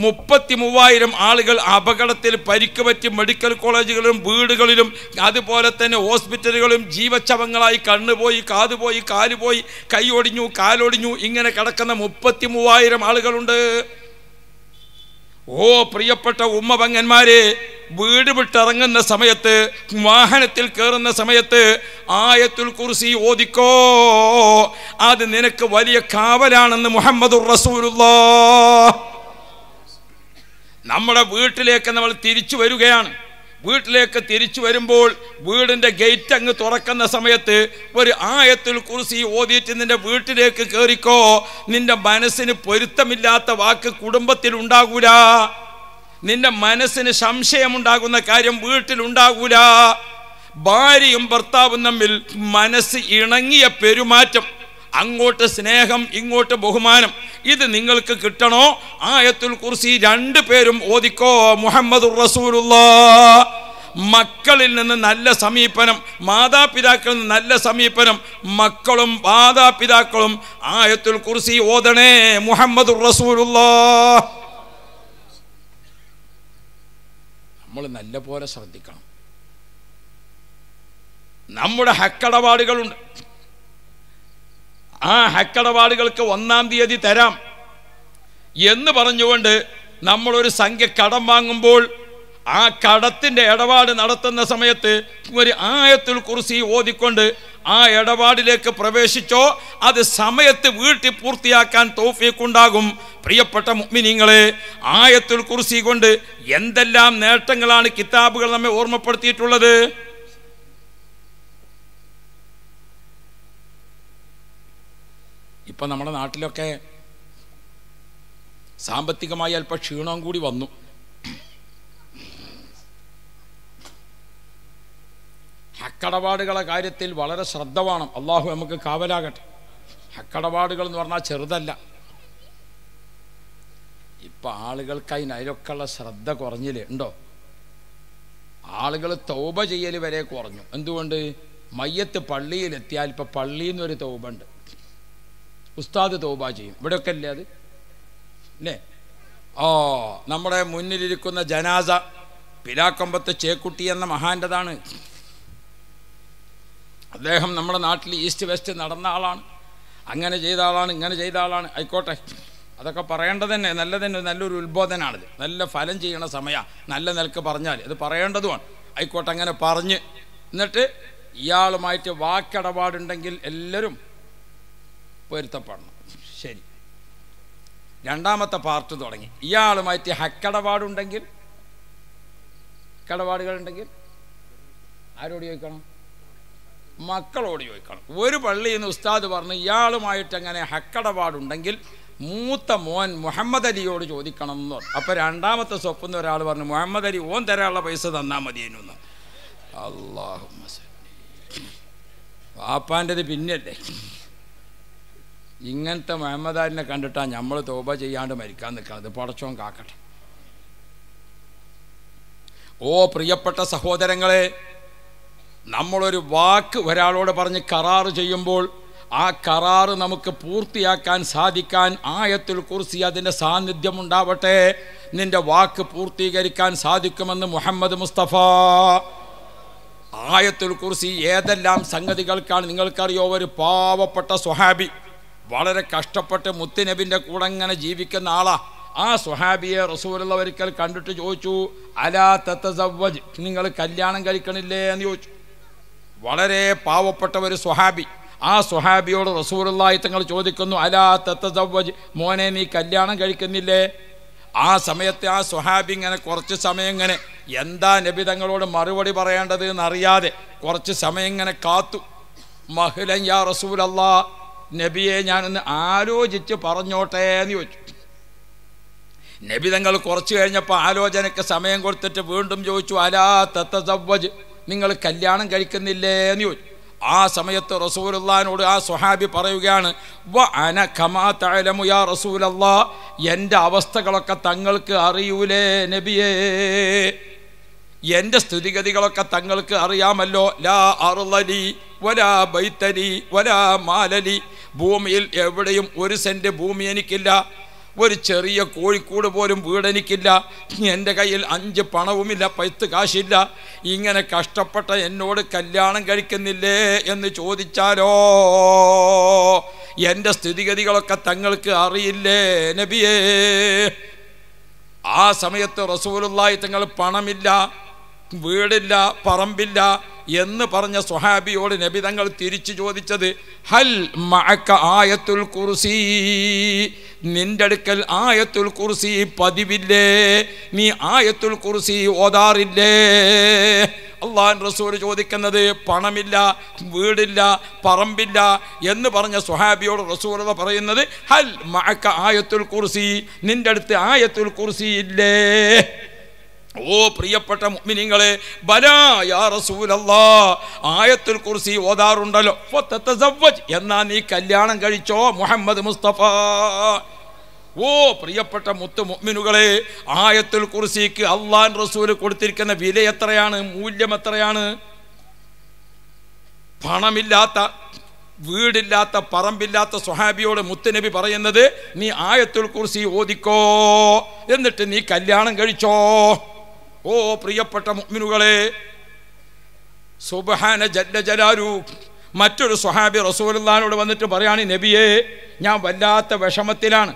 [SPEAKER 1] മുപ്പത്തി മൂവായിരം ആളുകൾ അപകടത്തിൽ പരിക്ക് പറ്റി മെഡിക്കൽ കോളേജുകളിലും വീടുകളിലും അതുപോലെ തന്നെ ഹോസ്പിറ്റലുകളും ജീവച്ചവങ്ങളായി കണ്ണുപോയി കാതുപോയി കാലുപോയി ഒടിഞ്ഞു കാലൊടിഞ്ഞു ഇങ്ങനെ കിടക്കുന്ന മുപ്പത്തി മൂവായിരം ആളുകളുണ്ട് ഓ പ്രിയപ്പെട്ട ഉമ്മപങ്ങന്മാരെ വീട് വിട്ടിറങ്ങുന്ന സമയത്ത് വാഹനത്തിൽ കയറുന്ന സമയത്ത് ആയത്തുൽ കുർസി ഓദിക്കോ അത് നിനക്ക് വലിയ കാവലാണെന്ന് മുഹമ്മദുർ റസൂലുള്ള നമ്മുടെ വീട്ടിലേക്ക് നമ്മൾ തിരിച്ചു വരികയാണ് വീട്ടിലേക്ക് തിരിച്ചു വരുമ്പോൾ വീടിൻ്റെ ഗേറ്റ് അങ്ങ് തുറക്കുന്ന സമയത്ത് ഒരു ആയത്തിൽ കുറിച്ച് ഓതിയിട്ട് നിന്റെ വീട്ടിലേക്ക് കയറിക്കോ നിന്റെ മനസ്സിന് പൊരുത്തമില്ലാത്ത വാക്ക് കുടുംബത്തിൽ ഉണ്ടാകൂല നിന്റെ മനസ്സിന് സംശയമുണ്ടാകുന്ന കാര്യം വീട്ടിലുണ്ടാകൂല ഭാര്യയും ഭർത്താവും തമ്മിൽ മനസ്സ് ഇണങ്ങിയ പെരുമാറ്റം അങ്ങോട്ട് സ്നേഹം ഇങ്ങോട്ട് ബഹുമാനം ഇത് നിങ്ങൾക്ക് കിട്ടണോ ആയത്തുൽ കുർസി രണ്ടു പേരും ഓദിക്കോ മുഹമ്മദ് റസൂലുള്ള മക്കളിൽ നിന്ന് നല്ല സമീപനം മാതാപിതാക്കളിൽ നിന്ന് നല്ല സമീപനം മക്കളും മാതാപിതാക്കളും ആയത്തുൽ കുർസി ഓതണേ മുഹമ്മദ് റസൂലുള്ള നമ്മൾ നല്ല പോലെ ശ്രദ്ധിക്കണം നമ്മുടെ ഹക്കടപാടുകളുണ്ട് ആ ഹക്കടപാടുകൾക്ക് ഒന്നാം തീയതി തരാം എന്ന് പറഞ്ഞുകൊണ്ട് നമ്മളൊരു സംഖ്യ കടം വാങ്ങുമ്പോൾ ആ കടത്തിൻ്റെ ഇടപാട് നടത്തുന്ന സമയത്ത് ഒരു ആയത്തിൽ കുറിച്ച് ഓതിക്കൊണ്ട് ആ ഇടപാടിലേക്ക് പ്രവേശിച്ചോ അത് സമയത്ത് വീട്ടിൽ പൂർത്തിയാക്കാൻ തോഫിക്കുണ്ടാകും പ്രിയപ്പെട്ട മുഗ്മിനിങ്ങളെ ആയത്തുൽ കുറിച്ച് കൊണ്ട് എന്തെല്ലാം നേട്ടങ്ങളാണ് കിതാബുകൾ നമ്മെ ഓർമ്മപ്പെടുത്തിയിട്ടുള്ളത് ഇപ്പം നമ്മുടെ നാട്ടിലൊക്കെ സാമ്പത്തികമായി അല്പം ക്ഷീണവും കൂടി വന്നു ഹക്കടപാടുകളെ കാര്യത്തിൽ വളരെ ശ്രദ്ധ വേണം അള്ളാഹു നമുക്ക് കാവലാകട്ടെ ഹക്കടപാടുകൾ എന്ന് പറഞ്ഞാൽ ചെറുതല്ല ഇപ്പം ആളുകൾക്ക് അതിലൊക്കെയുള്ള ശ്രദ്ധ കുറഞ്ഞില്ലേ ഉണ്ടോ ആളുകൾ തൗബ ചെയ്യൽ വരെ കുറഞ്ഞു എന്തുകൊണ്ട് മയ്യത്ത് പള്ളിയിലെത്തിയാൽ ഇപ്പം പള്ളിയിൽ നിന്നൊരു തൗബ ഉണ്ട് ഉസ്താദ് തോബ ചെയ്യും ഇവിടെയൊക്കെ അല്ലേ അത് അല്ലേ ഓ നമ്മുടെ മുന്നിലിരിക്കുന്ന ജനാസ പിലാക്കമ്പത്ത് ചേക്കുട്ടി എന്ന മഹാൻ്റെതാണ് അദ്ദേഹം നമ്മുടെ നാട്ടിൽ ഈസ്റ്റ് വെസ്റ്റ് നടന്ന ആളാണ് അങ്ങനെ ചെയ്ത ആളാണ് ഇങ്ങനെ ചെയ്ത ആളാണ് ആയിക്കോട്ടെ അതൊക്കെ പറയേണ്ടത് തന്നെ നല്ലതന്നെ നല്ലൊരു ഉത്ബോധനാണിത് നല്ല ഫലം ചെയ്യണ സമയമാണ് നല്ല നിലക്ക് പറഞ്ഞാൽ അത് പറയേണ്ടതുമാണ് ആയിക്കോട്ടെ അങ്ങനെ പറഞ്ഞ് എന്നിട്ട് ഇയാളുമായിട്ട് വാക്കിടപാടുണ്ടെങ്കിൽ എല്ലാവരും പൊരുത്തപ്പെടണം ശരി രണ്ടാമത്തെ പാർട്ട് തുടങ്ങി ഇയാളുമായിട്ട് ഹക്കടപാടുണ്ടെങ്കിൽ കടപാടുകളുണ്ടെങ്കിൽ ആരോട് ചോദിക്കണം മക്കളോട് ചോദിക്കണം ഒരു പള്ളിയിൽ നിന്ന് ഉസ്താദ് പറഞ്ഞു ഇയാളുമായിട്ട് അങ്ങനെ ഹക്കടപാടുണ്ടെങ്കിൽ മൂത്ത മോൻ മുഹമ്മദ് അലിയോട് ചോദിക്കണം എന്ന് അപ്പോൾ രണ്ടാമത്തെ സ്വപ്നം ഒരാൾ പറഞ്ഞു മുഹമ്മദ് അലി ഓൻ തരാനുള്ള പൈസ തന്നാൽ മതിയെന്നു അള്ളാഹു വാപ്പാൻ്റെത് പിന്നല്ലേ ഇങ്ങനത്തെ മുഹമ്മദാരിനെ കണ്ടിട്ടാണ് നമ്മൾ തോപ ചെയ്യാണ്ട് മരിക്കാൻ നിൽക്കുന്നത് പടച്ചോൻ കാക്കട്ടെ ഓ പ്രിയപ്പെട്ട സഹോദരങ്ങളെ നമ്മളൊരു വാക്ക് ഒരാളോട് പറഞ്ഞ് കരാറ് ചെയ്യുമ്പോൾ ആ കരാറ് നമുക്ക് പൂർത്തിയാക്കാൻ സാധിക്കാൻ ആയത്തിൽ കുറിച്ച് അതിൻ്റെ സാന്നിധ്യം ഉണ്ടാവട്ടെ നിന്റെ വാക്ക് പൂർത്തീകരിക്കാൻ സാധിക്കുമെന്ന് മുഹമ്മദ് മുസ്തഫ ആയത്തിൽ കുറിച്ച് ഏതെല്ലാം സംഗതികൾക്കാണ് നിങ്ങൾക്കറിയോ ഒരു പാവപ്പെട്ട സ്വഹാബി വളരെ കഷ്ടപ്പെട്ട് മുത്തുനബിൻ്റെ കൂടെ ഇങ്ങനെ ജീവിക്കുന്ന ആളാ ആ സുഹാബിയെ റസൂലുള്ള ഒരിക്കൽ കണ്ടിട്ട് ചോദിച്ചു അലാ തത്തസവജ് നിങ്ങൾ കല്യാണം കഴിക്കണില്ലേ എന്ന് ചോദിച്ചു വളരെ പാവപ്പെട്ട ഒരു സുഹാബി ആ സുഹാബിയോട് റസൂലുള്ളായി തങ്ങൾ ചോദിക്കുന്നു അലാ തത്തസവജ് മോനെ നീ കല്യാണം കഴിക്കുന്നില്ലേ ആ സമയത്ത് ആ സുഹാബി ഇങ്ങനെ കുറച്ച് സമയം ഇങ്ങനെ എന്താ നബി തങ്ങളോട് മറുപടി പറയേണ്ടത് എന്നറിയാതെ കുറച്ച് സമയം ഇങ്ങനെ കാത്തു മഹ്ലൻ യാ റസൂലല്ലാ നബിയെ ഞാനൊന്ന് ആലോചിച്ച് പറഞ്ഞോട്ടെ എന്ന് ചോദിച്ചു നബി തങ്ങൾ കുറച്ച് കഴിഞ്ഞപ്പോൾ ആലോചനയ്ക്ക് സമയം കൊടുത്തിട്ട് വീണ്ടും ചോദിച്ചു അലാ തത്തസവ്വജ് നിങ്ങൾ കല്യാണം കഴിക്കുന്നില്ലേ എന്ന് ചോദിച്ചു ആ സമയത്ത് റസൂലുള്ളഹാനോട് ആ സ്വഹാബി പറയുകയാണ് വ അന ഖമാ തലമു യാ റസൂലല്ലാ എൻ്റെ അവസ്ഥകളൊക്കെ തങ്ങൾക്ക് അറിയൂലേ നബിയേ എൻ്റെ സ്ഥിതിഗതികളൊക്കെ തങ്ങൾക്ക് അറിയാമല്ലോ ലാ അറുലലി വലാ ബൈത്തലി വലാ മാലലി ഭൂമിയിൽ എവിടെയും ഒരു സെന്റ് ഭൂമി എനിക്കില്ല ഒരു ചെറിയ കോഴിക്കൂട് പോലും വീടെനിക്കില്ല എൻ്റെ കയ്യിൽ അഞ്ച് പണവുമില്ല പത്ത് കാശില്ല ഇങ്ങനെ കഷ്ടപ്പെട്ട എന്നോട് കല്യാണം കഴിക്കുന്നില്ലേ എന്ന് ചോദിച്ചാലോ എൻ്റെ സ്ഥിതിഗതികളൊക്കെ തങ്ങൾക്ക് അറിയില്ലേ നബിയേ ആ സമയത്ത് റസൂലുള്ളായി തങ്ങൾ പണമില്ല വീടില്ല പറമ്പില്ല എന്ന് പറഞ്ഞ സ്വഹാബിയോട് നബി തങ്ങൾ തിരിച്ചു ചോദിച്ചത് ഹൽ മഴക്ക ആയത്തുൽ കുറുസി നിന്റെ അടുക്കൽ ആയത്തുൽ കുറുസി പതിവില്ലേ നീ ആയത്തുൽ കുറുസി ഓതാറില്ലേ അള്ളാൻ റസൂൽ ചോദിക്കുന്നത് പണമില്ല വീടില്ല പറമ്പില്ല എന്ന് പറഞ്ഞ സുഹാബിയോട് റസൂൽ പറയുന്നത് ഹൽ മഴക്ക ആയത്തുൽ കുറുസി നിന്റെ അടുത്ത് ആയത്തുൽ കുർസി ഇല്ലേ ഓ പ്രിയപ്പെട്ട മുഅ്മിനീങ്ങളെ ബലാ യാ റസൂലല്ലാ ആയത്തുൽ കുർസി ഓതാറുണ്ടല്ലോ ഫതതസവ്വജ് എന്നാ നീ കല്യാണം കഴിച്ചോ മുഹമ്മദ് മുസ്തഫ ഓ പ്രിയപ്പെട്ട മുത്തു മുഅ്മിനുകളെ ആയത്തുൽ കുർസിക്ക് അള്ളാൻ റസൂൽ കൊടുത്തിരിക്കുന്ന വില എത്രയാണ് മൂല്യം എത്രയാണ് പണമില്ലാത്ത വീടില്ലാത്ത പറമ്പില്ലാത്ത സ്വഹാബിയോട് മുത്തുനബി പറയുന്നത് നീ ആയത്തുൽ കുർസി ഓദിക്കോ എന്നിട്ട് നീ കല്യാണം കഴിച്ചോ ഓ പ്രിയപ്പെട്ട മുഗ്മിനുകളെ സുബഹാന ജല്ലജലാരൂ മറ്റൊരു സ്വഹാബി റസൂലുള്ളാനോട് വന്നിട്ട് പറയാണ് നബിയെ ഞാൻ വല്ലാത്ത വിഷമത്തിലാണ്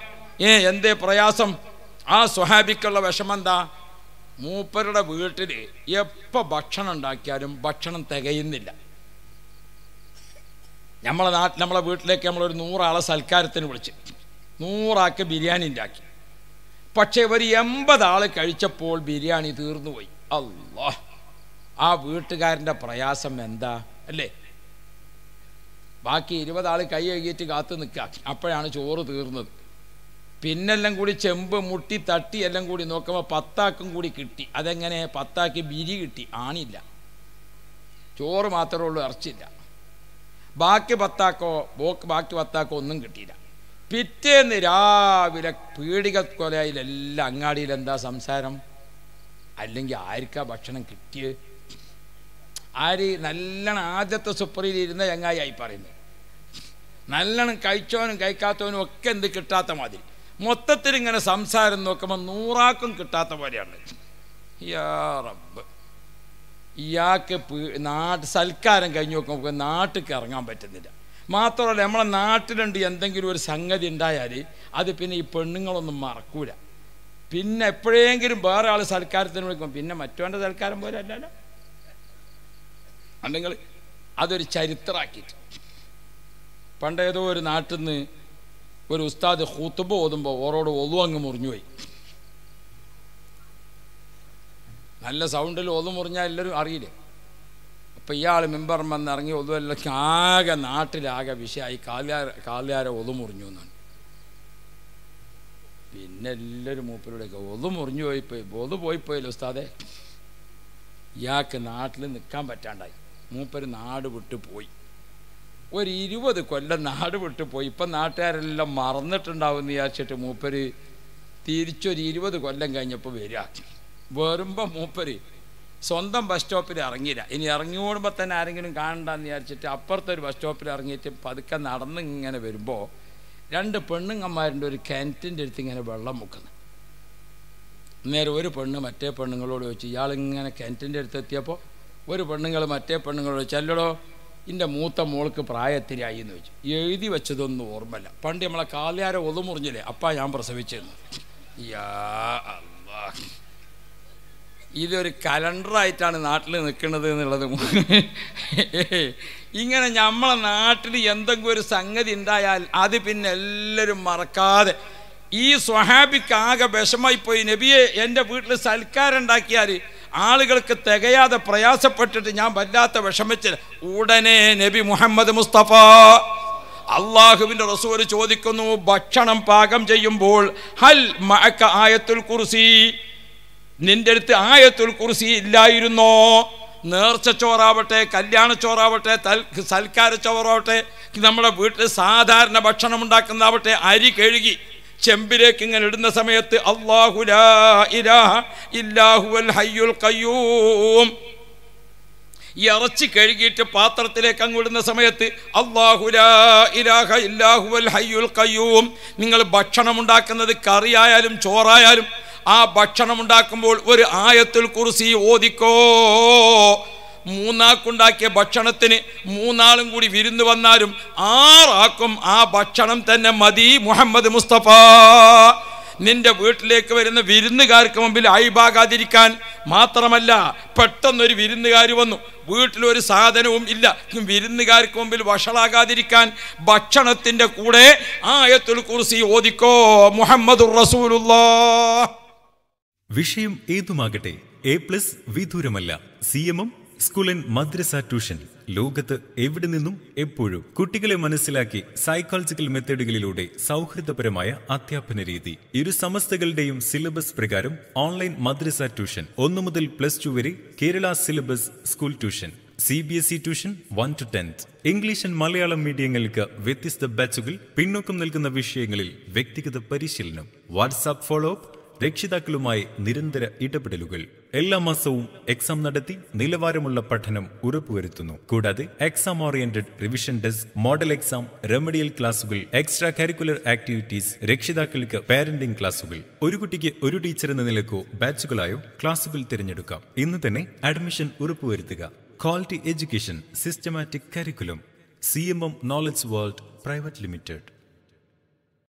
[SPEAKER 1] ഏ എന്തേ പ്രയാസം ആ സ്വഹാബിക്കുള്ള വിഷമം എന്താ മൂപ്പരുടെ വീട്ടിൽ എപ്പോൾ ഭക്ഷണം ഉണ്ടാക്കിയാലും ഭക്ഷണം തികയുന്നില്ല നമ്മളെ നാട്ടിൽ നമ്മളെ വീട്ടിലേക്ക് നമ്മളൊരു നൂറാളെ സൽക്കാരത്തിന് വിളിച്ച് നൂറാക്ക് ബിരിയാണി ഉണ്ടാക്കി പക്ഷേ ഒരു എൺപത് ആൾ കഴിച്ചപ്പോൾ ബിരിയാണി തീർന്നുപോയി അല്ലാ ആ വീട്ടുകാരൻ്റെ പ്രയാസം എന്താ അല്ലേ ബാക്കി ഇരുപതാൾ കൈ കഴുകിയിട്ട് കാത്തു നിൽക്കുക അപ്പോഴാണ് ചോറ് തീർന്നത് പിന്നെല്ലാം കൂടി ചെമ്പ് മുട്ടി തട്ടി എല്ലാം കൂടി നോക്കുമ്പോൾ പത്താക്കും കൂടി കിട്ടി അതെങ്ങനെ പത്താക്കി ബിരി കിട്ടി ആണില്ല ചോറ് മാത്രമേ ഉള്ളൂ ഇറച്ചില്ല ബാക്കി പത്താക്കോ ബാക്കി പത്താക്കോ ഒന്നും കിട്ടിയില്ല പിറ്റേന്ന് രാവിലെ പീടിക കൊലയിലെല്ലാം അങ്ങാടിയിൽ എന്താ സംസാരം അല്ലെങ്കിൽ ആർക്കാ ഭക്ഷണം കിട്ടിയത് ആര് നല്ലോണം ആദ്യത്തെ സുപ്പറിയിൽ ഇരുന്ന ചങ്ങായി പറയുന്നത് നല്ലോണം കഴിച്ചവനും കഴിക്കാത്തവനും ഒക്കെ എന്ത് കിട്ടാത്ത മാതിരി മൊത്തത്തിൽ ഇങ്ങനെ സംസാരം നോക്കുമ്പോൾ നൂറാക്കും കിട്ടാത്ത പോലെയാണ് യാ റബ്ബ് ഇയാൾക്ക് നാട്ട് സൽക്കാരം കഴിഞ്ഞ് നോക്കുമ്പോൾ നാട്ടിൽ ഇറങ്ങാൻ പറ്റുന്നില്ല മാത്രമല്ല നമ്മളെ നാട്ടിലുണ്ട് എന്തെങ്കിലും ഒരു സംഗതി ഉണ്ടായാൽ അത് പിന്നെ ഈ പെണ്ണുങ്ങളൊന്നും മറക്കൂല പിന്നെ എപ്പോഴെങ്കിലും വേറെ ആൾ സൽക്കാരത്തിന് വിളിക്കും പിന്നെ മറ്റോൻ്റെ സൽക്കാരം പോലെ അല്ലല്ലോ അല്ലെങ്കിൽ അതൊരു ചരിത്രമാക്കിയിട്ട് പണ്ട് ഏതോ ഒരു നാട്ടിൽ നിന്ന് ഒരു ഉസ്താദ് ഹൂത്തുബ് ഓതുമ്പോൾ ഓറോട് ഒതു അങ്ങ് മുറിഞ്ഞുപോയി നല്ല സൗണ്ടിൽ ഒതു മുറിഞ്ഞാൽ എല്ലാവരും അറിയില്ലേ അപ്പോൾ ഇയാൾ മെമ്പർമെന്ന് ഇറങ്ങി ഒതുവല്ലൊക്കെ ആകെ നാട്ടിലാകെ വിഷയമായി കാലുകാര കാലുകാര ഒതുമുറിഞ്ഞു എന്നാണ് പിന്നെ എല്ലാവരും മൂപ്പരോടൊക്കെ ഒതുമുറിഞ്ഞു പോയിപ്പോയി ഒതു പോയിപ്പോയില്ല ഉസ്താദേ ഇയാൾക്ക് നാട്ടിൽ നിൽക്കാൻ പറ്റാണ്ടായി മൂപ്പർ നാട് വിട്ട് പോയി ഒരു ഇരുപത് കൊല്ലം നാട് വിട്ട് പോയി ഇപ്പം നാട്ടുകാരെല്ലാം മറന്നിട്ടുണ്ടാവും വിചാരിച്ചിട്ട് മൂപ്പര് തിരിച്ചൊരു ഇരുപത് കൊല്ലം കഴിഞ്ഞപ്പോൾ വരിക വരുമ്പോൾ മൂപ്പര് സ്വന്തം ബസ് സ്റ്റോപ്പിൽ ഇറങ്ങിയില്ല ഇനി ഇറങ്ങിയോടുമ്പോൾ തന്നെ ആരെങ്കിലും കാണണ്ടെന്ന് വിചാരിച്ചിട്ട് അപ്പുറത്തെ ഒരു ബസ് സ്റ്റോപ്പിൽ ഇറങ്ങിയിട്ട് പതുക്കെ നടന്ന് ഇങ്ങനെ വരുമ്പോൾ രണ്ട് പെണ്ണുങ്ങന്മാരുണ്ട് ഒരു കിണറ്റിൻ്റെ അടുത്ത് ഇങ്ങനെ വെള്ളം മുക്കുന്നു നേരെ ഒരു പെണ്ണ് മറ്റേ പെണ്ണുങ്ങളോട് വെച്ച് ഇയാളിങ്ങനെ കിണറ്റിൻ്റെ അടുത്ത് എത്തിയപ്പോൾ ഒരു പെണ്ണുങ്ങൾ മറ്റേ പെണ്ണുങ്ങളോട് ചോദിച്ചു അല്ലടോ എൻ്റെ മൂത്ത മോൾക്ക് പ്രായത്തിരായി എന്ന് ചോദിച്ചു എഴുതി വെച്ചതൊന്നും ഓർമ്മല്ല പണ്ട് നമ്മളെ കാലുകാരെ ഒതുമുറിഞ്ഞില്ലേ അപ്പാ ഞാൻ പ്രസവിച്ചിരുന്നു യാ അള്ളാഹ് ഇതൊരു കലണ്ടറായിട്ടാണ് നാട്ടിൽ നിൽക്കുന്നത് എന്നുള്ളത് ഇങ്ങനെ നമ്മളെ നാട്ടിൽ എന്തെങ്കിലും ഒരു സംഗതി ഉണ്ടായാൽ അത് പിന്നെ എല്ലാവരും മറക്കാതെ ഈ സ്വഹാബിക്ക് ആകെ വിഷമായിപ്പോയി നബിയെ എൻ്റെ വീട്ടിൽ സൽക്കാരം ഉണ്ടാക്കിയാൽ ആളുകൾക്ക് തികയാതെ പ്രയാസപ്പെട്ടിട്ട് ഞാൻ വല്ലാത്ത വിഷമിച്ചില്ല ഉടനെ നബി മുഹമ്മദ് മുസ്തഫ അള്ളാഹുവിൻ്റെ റസൂര് ചോദിക്കുന്നു ഭക്ഷണം പാകം ചെയ്യുമ്പോൾ ഹൽ മഴക്ക ആയത്തുൽ കുർസി നിന്റെ അടുത്ത് ആയത്തുൽ കുറിസി ഇല്ലായിരുന്നോ നേർച്ച ചോറാവട്ടെ കല്യാണ ചോറാവട്ടെ തൽ സൽക്കാര ചോറാവട്ടെ നമ്മുടെ വീട്ടിൽ സാധാരണ ഭക്ഷണം ഉണ്ടാക്കുന്നതാവട്ടെ അരി കഴുകി ചെമ്പിലേക്ക് ഇങ്ങനെ ഇടുന്ന സമയത്ത് ഈ ഇറച്ചി കഴുകിയിട്ട് പാത്രത്തിലേക്ക് അങ്ങ് ഇടുന്ന സമയത്ത് അള്ളാഹുലാഹുൽ ഹയ്യുൽ കയ്യൂം നിങ്ങൾ ഭക്ഷണം ഉണ്ടാക്കുന്നത് കറിയായാലും ചോറായാലും ആ ഭക്ഷണം ഉണ്ടാക്കുമ്പോൾ ഒരു ആയത്തിൽ കുറിസി ഓതിക്കോ മൂന്നാക്കുണ്ടാക്കിയ ഭക്ഷണത്തിന് മൂന്നാളും കൂടി വിരുന്ന് വന്നാലും ആറാക്കും ആ ഭക്ഷണം തന്നെ മതി മുഹമ്മദ് മുസ്തഫ നിന്റെ വീട്ടിലേക്ക് വരുന്ന വിരുന്നുകാർക്ക് മുമ്പിൽ അയിബാകാതിരിക്കാൻ മാത്രമല്ല പെട്ടെന്നൊരു വിരുന്നുകാർ വന്നു വീട്ടിലൊരു സാധനവും ഇല്ല വിരുന്നുകാർക്ക് മുമ്പിൽ വഷളാകാതിരിക്കാൻ ഭക്ഷണത്തിൻ്റെ കൂടെ ആയത്തുൽ കുർസി ഓദിക്കോ മുഹമ്മദ് റസൂലുള്ള വിഷയം ഏതുമാകട്ടെ എ പ്ലസ് വിദൂരമല്ല C M M school and മദ്രസ ട്യൂഷൻ ലോകത്ത് എവിടെ നിന്നും എപ്പോഴും കുട്ടികളെ മനസ്സിലാക്കി സൈക്കോളജിക്കൽ മെത്തേഡുകളിലൂടെ സൗഹൃദപരമായ അധ്യാപന രീതി ഇരു സമസ്തകളുടെയും സിലബസ് പ്രകാരം ഓൺലൈൻ മദ്രസ ട്യൂഷൻ ഒന്നു മുതൽ പ്ലസ് ടു വരെ Kerala syllabus school tuition C B S E tuition one two tenth English and Malayalam മീഡിയങ്ങൾക്ക് വ്യത്യസ്ത ബാച്ചുകൾ പിന്നോക്കം നൽകുന്ന വിഷയങ്ങളിൽ വ്യക്തിഗത പരിശീലനം വാട്സ്ആപ്പ് ഫോളോ അപ്പ് രക്ഷിതാക്കളുമായി നിരന്തര ഇടപെടലുകൾ എല്ലാ മാസവും എക്സാം നടത്തി നിലവാരമുള്ള പഠനം ഉറപ്പുവരുത്തുന്നു കൂടാതെ exam oriented revision desk model exam remedial ക്ലാസുകൾ എക്സ്ട്രാ കരിക്കുലർ ആക്ടിവിറ്റീസ് രക്ഷിതാക്കൾക്ക് പാരന്റിംഗ് ക്ലാസുകൾ ഒരു കുട്ടിക്ക് ഒരു ടീച്ചർ എന്ന നിലക്കോ ബാച്ചുകളായോ ക്ലാസുകൾ തിരഞ്ഞെടുക്കാം ഇന്ന് തന്നെ അഡ്മിഷൻ ഉറപ്പുവരുത്തുക quality education systematic curriculum C M M knowledge world private limited